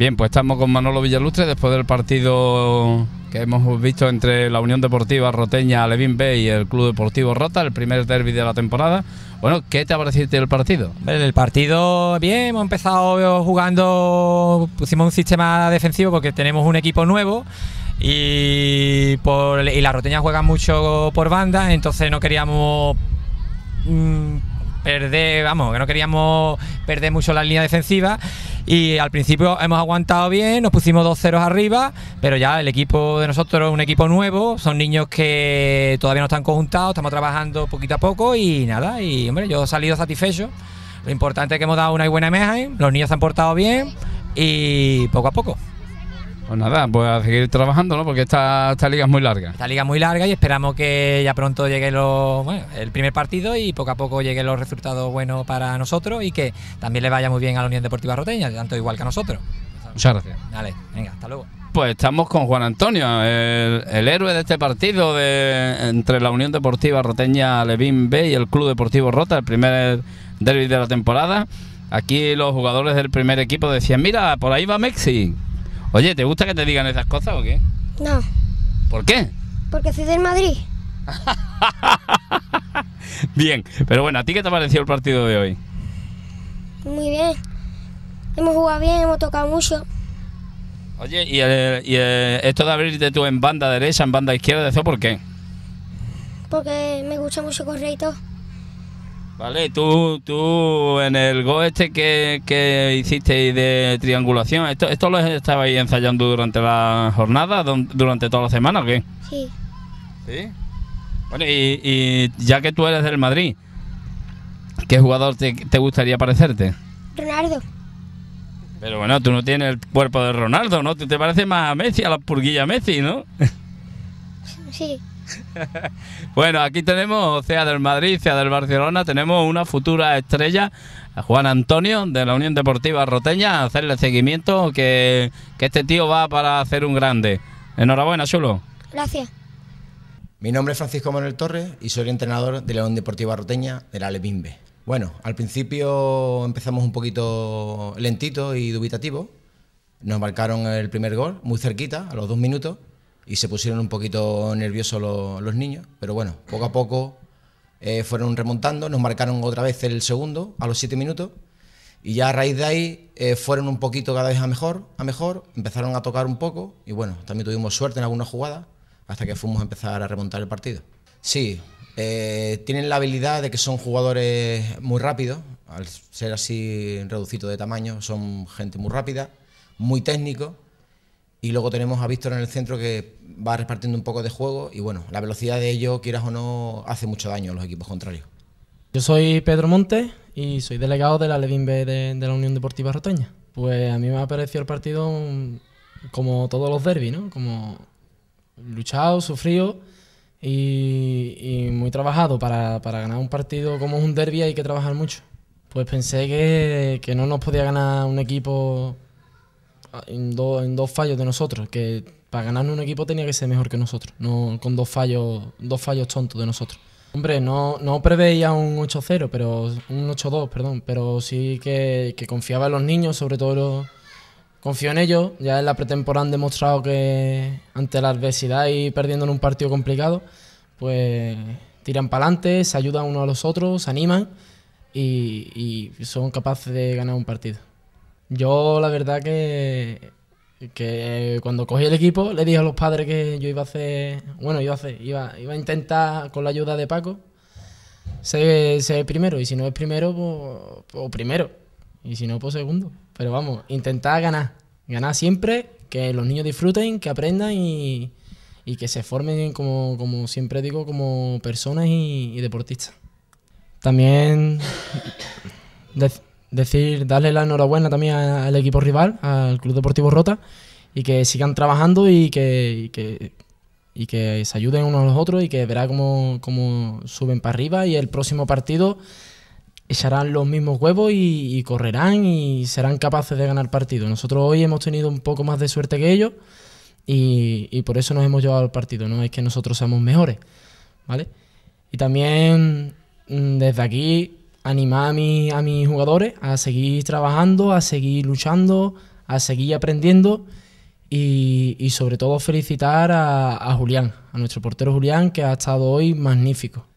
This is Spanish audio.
Bien, pues estamos con Manolo Villalustre después del partido que hemos visto entre la Unión Deportiva Roteña levin B y el Club Deportivo Rota, el primer derby de la temporada. Bueno, ¿qué te ha parecido el partido? El partido, bien, hemos empezado jugando, pusimos un sistema defensivo porque tenemos un equipo nuevo. Y, por, la roteña juega mucho por banda, entonces no queríamos mm, perder, vamos, que no queríamos perder mucho la línea defensiva Y al principio hemos aguantado bien, nos pusimos dos ceros arriba, pero ya el equipo de nosotros es un equipo nuevo, son niños que todavía no están conjuntados, estamos trabajando poquito a poco y nada, y hombre, yo he salido satisfecho. Lo importante es que hemos dado una buena imagen, los niños se han portado bien y poco a poco. Pues nada, pues a seguir trabajando, ¿no? Porque esta, esta liga es muy larga. Esta liga es muy larga y esperamos que ya pronto llegue lo, el primer partido y poco a poco lleguen los resultados buenos para nosotros y que también le vaya muy bien a la Unión Deportiva Roteña, tanto igual que a nosotros. Muchas gracias. Dale, venga, hasta luego. Pues estamos con Juan Antonio, el, héroe de este partido de, entre la Unión Deportiva Roteña Levín B y el Club Deportivo Rota, el primer derby de la temporada. Aquí los jugadores del primer equipo decían, mira, por ahí va Mexi. Oye, ¿te gusta que te digan esas cosas o qué? No. ¿Por qué? Porque soy del Madrid. bien, pero bueno, ¿a ti qué te pareció el partido de hoy? Muy bien. Hemos jugado bien, hemos tocado mucho. Oye, ¿y, esto de abrirte tú en banda derecha, en banda izquierda, eso por qué? Porque me gusta mucho correr Vale, tú, tú en el go este que, hiciste de triangulación, ¿esto, ¿esto lo estabais ensayando durante la jornada, durante toda la semana o qué? Sí. ¿Sí? Bueno, y, ya que tú eres del Madrid, ¿qué jugador te, te gustaría parecerte? Ronaldo. Pero bueno, tú no tienes el cuerpo de Ronaldo, ¿no? te parece más a Messi, a la purguilla Messi, ¿no? sí. bueno, aquí tenemos sea del Madrid, sea del Barcelona, tenemos una futura estrella, Juan Antonio, de la Unión Deportiva Roteña, hacerle seguimiento, que, este tío va para hacer un grande. Enhorabuena, chulo. Gracias. Mi nombre es Francisco Manuel Torres y soy entrenador de la Unión Deportiva Roteña de la Lebimbe. Bueno, al principio empezamos un poquito lentito y dubitativo. Nos marcaron el primer gol, muy cerquita, a los dos minutos y se pusieron un poquito nerviosos los, niños, pero bueno, poco a poco eh, fueron remontando, nos marcaron otra vez el segundo a los siete minutos y ya a raíz de ahí eh, fueron un poquito cada vez a mejor, a mejor, empezaron a tocar un poco y bueno, también tuvimos suerte en algunas jugadas hasta que fuimos a empezar a remontar el partido. Sí, eh, tienen la habilidad de que son jugadores muy rápidos, al ser así reducidos de tamaño, son gente muy rápida, muy técnico y luego tenemos a Víctor en el centro que va repartiendo un poco de juego y bueno, la velocidad de ellos, quieras o no, hace mucho daño a los equipos contrarios. Yo soy Pedro Monte y soy delegado de la Levin B de, la Unión Deportiva Roteña. Pues a mí me ha parecido el partido como todos los derbis, ¿no? Como luchado, sufrido y, muy trabajado. Para, ganar un partido como es un derby hay que trabajar mucho. Pues pensé que, que no nos podía ganar un equipo en, dos en dos fallos de nosotros, que para ganar un equipo tenía que ser mejor que nosotros, no con dos fallos, dos fallos tontos de nosotros. Hombre, no, no preveía un 8-0, pero un 8-2, perdón, pero sí que, confiaba en los niños, sobre todo los, confío en ellos. Ya en la pretemporada han demostrado que ante la adversidad y perdiendo en un partido complicado, pues tiran para adelante, se ayudan unos a los otros, se animan y son capaces de ganar un partido. Yo la verdad que, cuando cogí el equipo le dije a los padres que yo iba a hacer, bueno, yo a iba, iba a intentar con la ayuda de Paco ser, ser primero y si no es primero, pues, pues, primero y si no, pues segundo. Pero vamos, intentar ganar, ganar siempre, que los niños disfruten, que aprendan y, que se formen como, como, siempre digo, como personas y deportistas. También decir, darle la enhorabuena también al equipo rival, al Club Deportivo Rota, y que sigan trabajando y que, y que, se ayuden unos a los otros y que verá cómo, suben para arriba y el próximo partido echarán los mismos huevos y, correrán y serán capaces de ganar partido. Nosotros hoy hemos tenido un poco más de suerte que ellos y, y por eso nos hemos llevado al partido, no es que nosotros seamos mejores, ¿vale? Y también mm, desde aquí animar a, mi, a mis jugadores a seguir trabajando, a seguir luchando, a seguir aprendiendo y, y sobre todo felicitar a, a Julián, a nuestro portero Julián, que ha estado hoy magnífico.